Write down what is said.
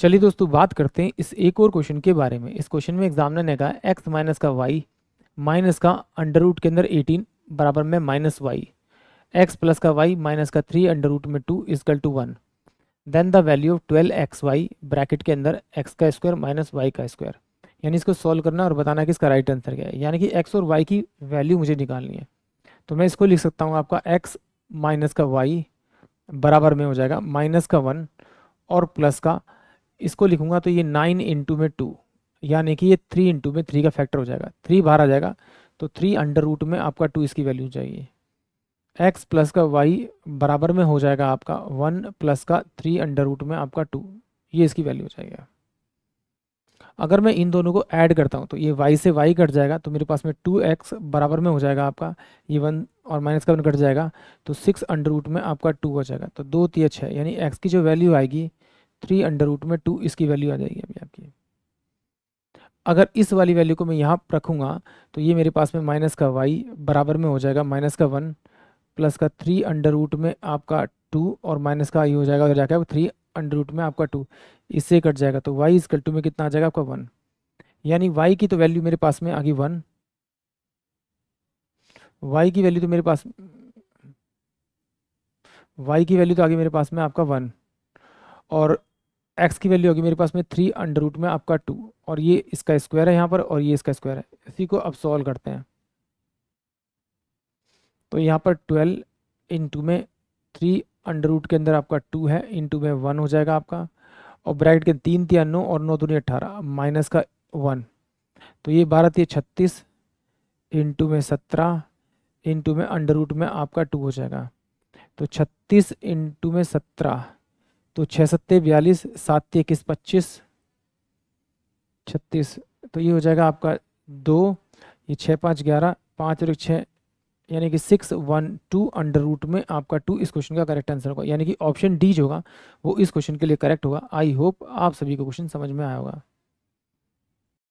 चलिए दोस्तों बात करते हैं इस एक और क्वेश्चन के बारे में इस क्वेश्चन में एग्जामिनर ने कहा एक्स माइनस का वाई माइनस का अंडर रूट के अंदर एटीन बराबर में माइनस वाई एक्स प्लस का वाई माइनस का थ्री अंडर रूट में two equal two one then the value of twelve X Y bracket के अंदर एक्स का स्क्वायर माइनस वाई का स्क्वायर यानी इसको सॉल्व करना और बताना कि इसका राइट आंसर क्या है यानी कि एक्स और वाई की वैल्यू मुझे निकालनी है तो मैं इसको लिख सकता हूँ आपका एक्स माइनस का वाई बराबर में हो जाएगा माइनस का वन और प्लस का इसको लिखूंगा तो ये नाइन इंटू में टू यानी कि ये थ्री इंटू में थ्री का फैक्टर हो जाएगा थ्री बाहर आ जाएगा तो थ्री अंडर रूट में आपका टू इसकी वैल्यू जाएगी एक्स प्लस का वाई बराबर में हो जाएगा आपका वन प्लस का थ्री अंडर रूट में आपका टू ये इसकी वैल्यू हो जाएगा अगर मैं इन दोनों को ऐड करता हूँ तो ये वाई से वाई कट जाएगा तो मेरे पास में टू एक्स बराबर में हो जाएगा आपका ये वन और माइनस का वन कट जाएगा तो सिक्स अंडर रूट में आपका टू हो जाएगा तो दो तीय छः यानी एक्स की जो वैल्यू आएगी थ्री अंडर रूट में टू इसकी वैल्यू आ जाएगी अभी आपकी अगर इस वाली वैल्यू को मैं यहाँ रखूँगा तो ये मेरे पास में माइनस का वाई बराबर में हो जाएगा माइनस का वन प्लस का थ्री अंडर रूट में आपका टू और माइनस का आई हो जाएगा जाकर थ्री अंडर रूट में आपका टू इससे कट जाएगा तो वाई इसकल टू में कितना आ जाएगा आपका वन यानी वाई की तो वैल्यू मेरे पास में आ गई वन वाई की वैल्यू तो मेरे पास वाई की वैल्यू तो आ गई मेरे पास में आपका वन और एक्स की वैल्यू होगी मेरे पास में थ्री अंडर रूट में आपका टू और ये इसका स्क्वायर है यहाँ पर और ये इसका स्क्वायर है इसी को अब सॉल्व करते हैं तो यहाँ पर ट्वेल्व इन टू में थ्री अंडर रूट के अंदर आपका टू है इन टू में वन हो जाएगा आपका और ब्राइट के तीन तीन नौ और नौ दूनी अट्ठारह माइनस का वन तो ये बारह तीन छत्तीस इंटू में सत्रह इंटू में अंडर रूट में आपका टू हो जाएगा तो छत्तीस इंटू में सत्रह तो छः सत्ते बयालीस सात इक्कीस पच्चीस छत्तीस तो ये हो जाएगा आपका दो ये छः पाँच ग्यारह पाँच और छः यानी कि six one two under root में आपका टू इस क्वेश्चन का करेक्ट आंसर होगा यानी कि ऑप्शन डी जो होगा वो इस क्वेश्चन के लिए करेक्ट होगा आई होप आप सभी को क्वेश्चन समझ में आया होगा